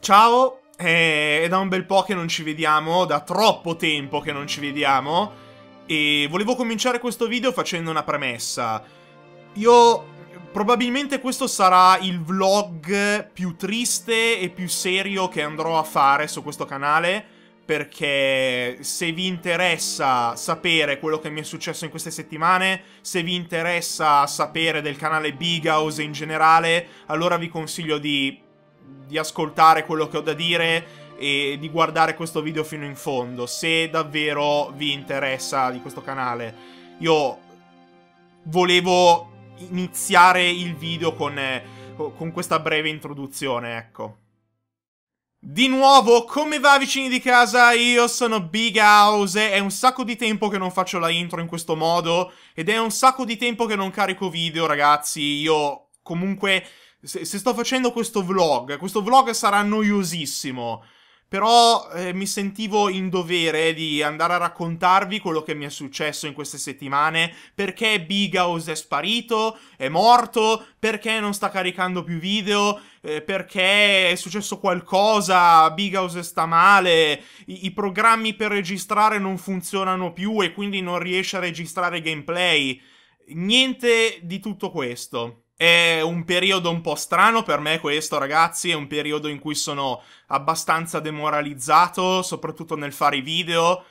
Ciao, eh, è da un bel po' che non ci vediamo, da troppo tempo che non ci vediamo e volevo cominciare questo video facendo una premessa. Io probabilmente questo sarà il vlog più triste e più serio che andrò a fare su questo canale perché se vi interessa sapere quello che mi è successo in queste settimane, se vi interessa sapere del canale Big House in generale, allora vi consiglio di di ascoltare quello che ho da dire e di guardare questo video fino in fondo, se davvero vi interessa di questo canale. Io volevo iniziare il video con, eh, con questa breve introduzione, ecco. Di nuovo, come va vicini di casa? Io sono Big House, è un sacco di tempo che non faccio la intro in questo modo ed è un sacco di tempo che non carico video, ragazzi. Io comunque se, se sto facendo questo vlog, questo vlog sarà noiosissimo, però eh, mi sentivo in dovere di andare a raccontarvi quello che mi è successo in queste settimane, perché Big House è sparito, è morto, perché non sta caricando più video, eh, perché è successo qualcosa, Big House sta male, i, i programmi per registrare non funzionano più e quindi non riesce a registrare gameplay. Niente di tutto questo. È un periodo un po' strano per me questo, ragazzi, è un periodo in cui sono abbastanza demoralizzato, soprattutto nel fare i video,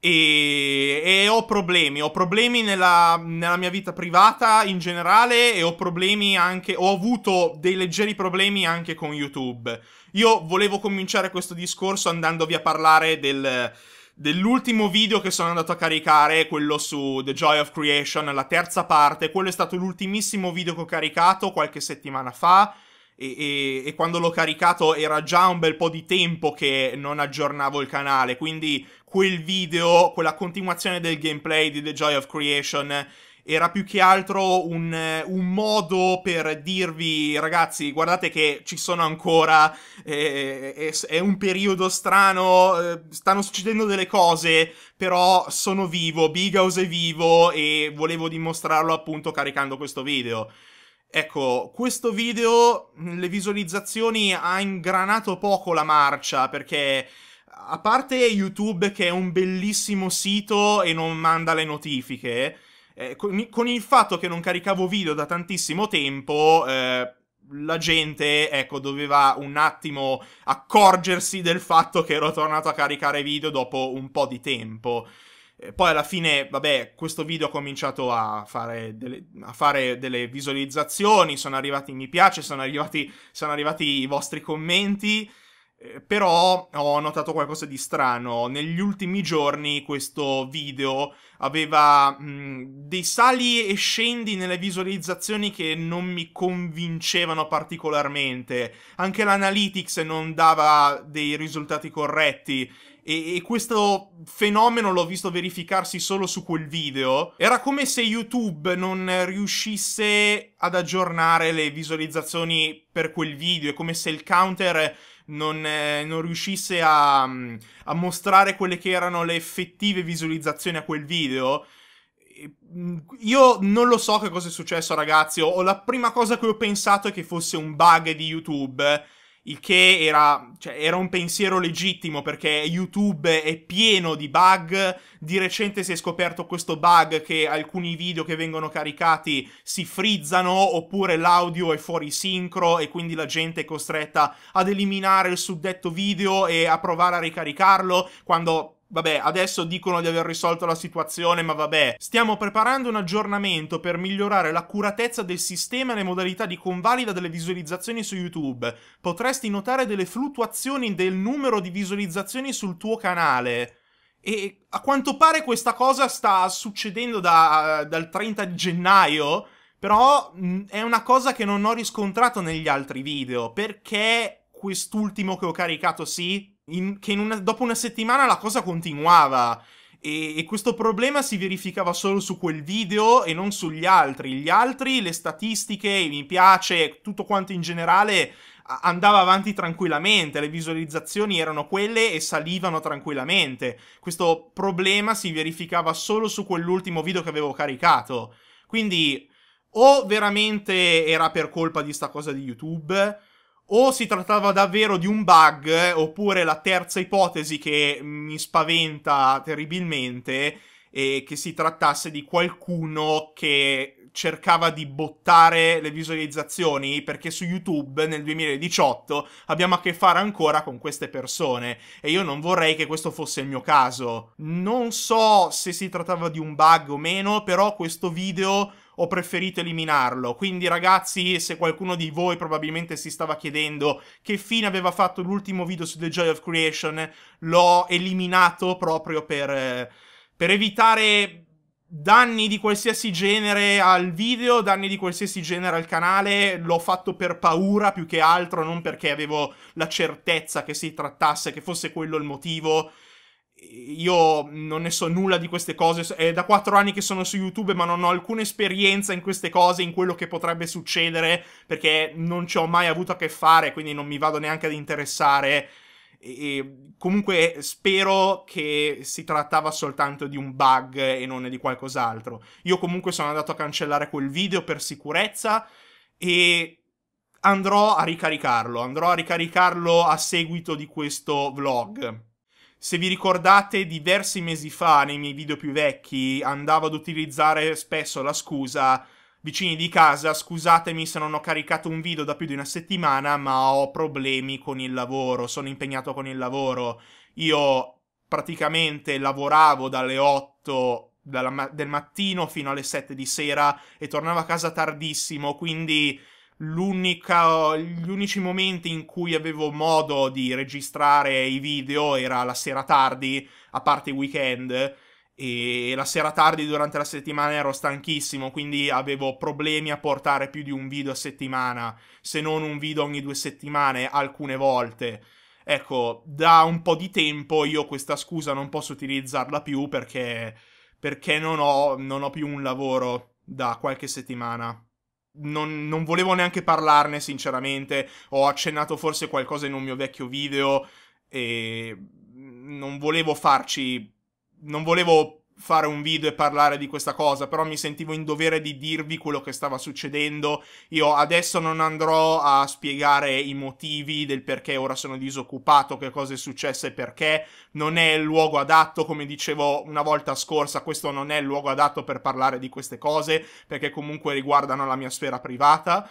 e, e ho problemi, ho problemi nella, nella, mia vita privata in generale e ho problemi anche, ho avuto dei leggeri problemi anche con YouTube. Io volevo cominciare questo discorso andandovi a parlare del dell'ultimo video che sono andato a caricare, quello su The Joy of Creation, la terza parte, quello è stato l'ultimissimo video che ho caricato qualche settimana fa. E, e, e, quando l'ho caricato era già un bel po' di tempo che non aggiornavo il canale, quindi quel video, quella continuazione del gameplay di The Joy of Creation era più che altro un, eh, un, modo per dirvi ragazzi guardate che ci sono ancora, eh, è, eh, è, un periodo strano, eh, stanno succedendo delle cose, però sono vivo, Big House è vivo e volevo dimostrarlo appunto caricando questo video. Ecco, questo video, le visualizzazioni, ha ingranato poco la marcia perché a parte YouTube che è un bellissimo sito e non manda le notifiche, eh, con, con, il fatto che non caricavo video da tantissimo tempo, eh, la gente, ecco, doveva un attimo accorgersi del fatto che ero tornato a caricare video dopo un po' di tempo. Eh, poi alla fine, vabbè, questo video ha cominciato a fare, delle, a fare delle visualizzazioni, sono arrivati mi piace, sono arrivati, sono arrivati i vostri commenti. Eh, però ho notato qualcosa di strano. Negli ultimi giorni questo video aveva mh, mm, dei sali e scendi nelle visualizzazioni che non mi convincevano particolarmente. Anche l'analytics non dava dei risultati corretti e, questo fenomeno l'ho visto verificarsi solo su quel video, era come se YouTube non riuscisse ad aggiornare le visualizzazioni per quel video, è come se il counter non, eh, non riuscisse a, mm, a mostrare quelle che erano le effettive visualizzazioni a quel video, mm, io non lo so che cosa è successo, ragazzi. O la prima cosa che ho pensato è che fosse un bug di YouTube il che era, cioè, era, un pensiero legittimo perché YouTube è pieno di bug, di recente si è scoperto questo bug che alcuni video che vengono caricati si frizzano oppure l'audio è fuori sincro e quindi la gente è costretta ad eliminare il suddetto video e a provare a ricaricarlo quando Vabbè, adesso dicono di aver risolto la situazione, ma vabbè. Stiamo preparando un aggiornamento per migliorare l'accuratezza del sistema e le modalità di convalida delle visualizzazioni su YouTube. Potresti notare delle fluttuazioni del numero di visualizzazioni sul tuo canale. E a quanto pare questa cosa sta succedendo da, dal 30 di gennaio, però mm, è una cosa che non ho riscontrato negli altri video, perché quest'ultimo che ho caricato sì, in, che in una, dopo una settimana la cosa continuava. E, e, questo problema si verificava solo su quel video e non sugli altri. Gli altri, le statistiche, i mi piace, tutto quanto in generale andava avanti tranquillamente, le visualizzazioni erano quelle e salivano tranquillamente. Questo problema si verificava solo su quell'ultimo video che avevo caricato. Quindi o veramente era per colpa di sta cosa di YouTube o si trattava davvero di un bug, oppure la terza ipotesi che mi spaventa terribilmente e che si trattasse di qualcuno che cercava di bottare le visualizzazioni perché su YouTube nel 2018 abbiamo a che fare ancora con queste persone e io non vorrei che questo fosse il mio caso. Non so se si trattava di un bug o meno, però questo video ho preferito eliminarlo. Quindi ragazzi, se qualcuno di voi probabilmente si stava chiedendo che fine aveva fatto l'ultimo video su The Joy of Creation, l'ho eliminato proprio per, eh, per evitare danni di qualsiasi genere al video, danni di qualsiasi genere al canale, l'ho fatto per paura più che altro, non perché avevo la certezza che si trattasse, che fosse quello il motivo, io non ne so nulla di queste cose, è da 4 anni che sono su YouTube ma non ho alcuna esperienza in queste cose, in quello che potrebbe succedere, perché non ci ho mai avuto a che fare, quindi non mi vado neanche ad interessare. E comunque spero che si trattava soltanto di un bug e non di qualcos'altro. Io comunque sono andato a cancellare quel video per sicurezza e andrò a ricaricarlo, andrò a ricaricarlo a seguito di questo vlog se vi ricordate, diversi mesi fa, nei miei video più vecchi, andavo ad utilizzare spesso la scusa vicini di casa, scusatemi se non ho caricato un video da più di una settimana, ma ho problemi con il lavoro, sono impegnato con il lavoro. Io praticamente lavoravo dalle 8 dalla, del mattino fino alle 7 di sera e tornavo a casa tardissimo, quindi L'unica, gli unici momenti in cui avevo modo di registrare i video era la sera tardi, a parte i weekend, e la sera tardi durante la settimana ero stanchissimo, quindi avevo problemi a portare più di un video a settimana, se non un video ogni due settimane, alcune volte. Ecco, da un po' di tempo io questa scusa non posso utilizzarla più perché, perché non, ho, non ho più un lavoro da qualche settimana non, non, volevo neanche parlarne, sinceramente. Ho accennato forse qualcosa in un mio vecchio video e non volevo farci. Non volevo fare un video e parlare di questa cosa, però mi sentivo in dovere di dirvi quello che stava succedendo. Io adesso non andrò a spiegare i motivi del perché ora sono disoccupato, che cosa è successo e perché. Non è il luogo adatto, come dicevo una volta scorsa, questo non è il luogo adatto per parlare di queste cose, perché comunque riguardano la mia sfera privata.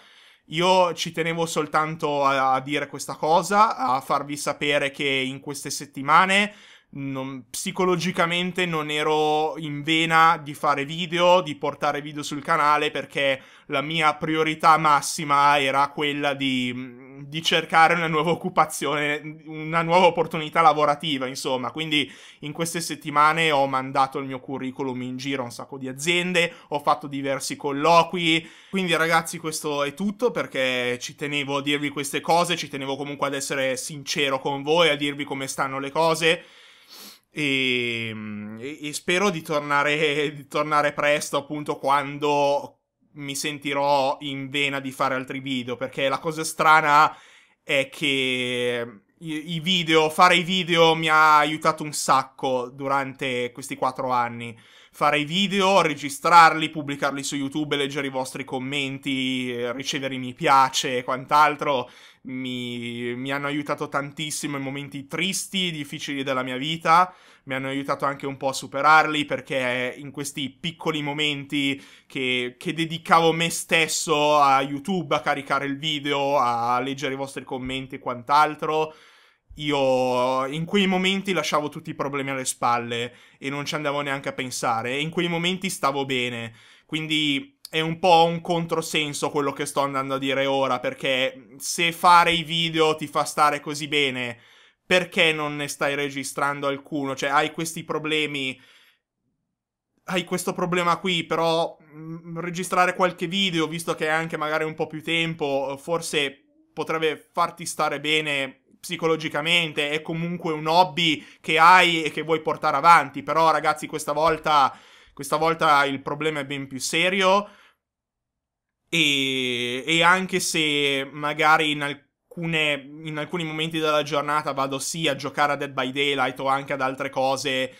Io ci tenevo soltanto a, dire questa cosa, a farvi sapere che in queste settimane non, psicologicamente non ero in vena di fare video, di portare video sul canale perché la mia priorità massima era quella di, di cercare una nuova occupazione, una nuova opportunità lavorativa, insomma. Quindi in queste settimane ho mandato il mio curriculum in giro a un sacco di aziende, ho fatto diversi colloqui. Quindi ragazzi questo è tutto perché ci tenevo a dirvi queste cose, ci tenevo comunque ad essere sincero con voi, a dirvi come stanno le cose. Mm, e, e spero di tornare, di tornare presto, appunto, quando mi sentirò in vena di fare altri video. Perché la cosa strana è che i video, fare i video mi ha aiutato un sacco durante questi quattro anni. Fare i video, registrarli, pubblicarli su YouTube, leggere i vostri commenti, ricevere i mi piace e quant'altro mi, mi, hanno aiutato tantissimo in momenti tristi, difficili della mia vita, mi hanno aiutato anche un po' a superarli perché in questi piccoli momenti che, che dedicavo me stesso a YouTube, a caricare il video, a leggere i vostri commenti e quant'altro, io in quei momenti lasciavo tutti i problemi alle spalle e non ci andavo neanche a pensare, e in quei momenti stavo bene, quindi è un po' un controsenso quello che sto andando a dire ora, perché se fare i video ti fa stare così bene, perché non ne stai registrando alcuno? Cioè, hai questi problemi, hai questo problema qui, però mm, registrare qualche video, visto che hai anche magari un po' più tempo, forse potrebbe farti stare bene psicologicamente, è comunque un hobby che hai e che vuoi portare avanti, però ragazzi questa volta... Questa volta il problema è ben più serio e, e anche se magari in alcune, in alcuni momenti della giornata vado sì a giocare a Dead by Daylight o anche ad altre cose.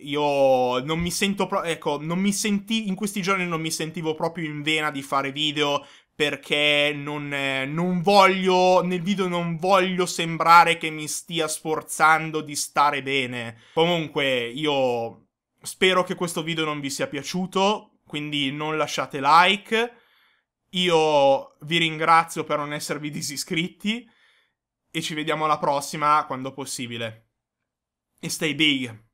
Io non mi sento proprio, ecco, non mi senti, in questi giorni non mi sentivo proprio in vena di fare video perché non, eh, non voglio, nel video non voglio sembrare che mi stia sforzando di stare bene. Comunque, io spero che questo video non vi sia piaciuto, quindi non lasciate like io vi ringrazio per non esservi disiscritti e ci vediamo alla prossima quando possibile. E stay big!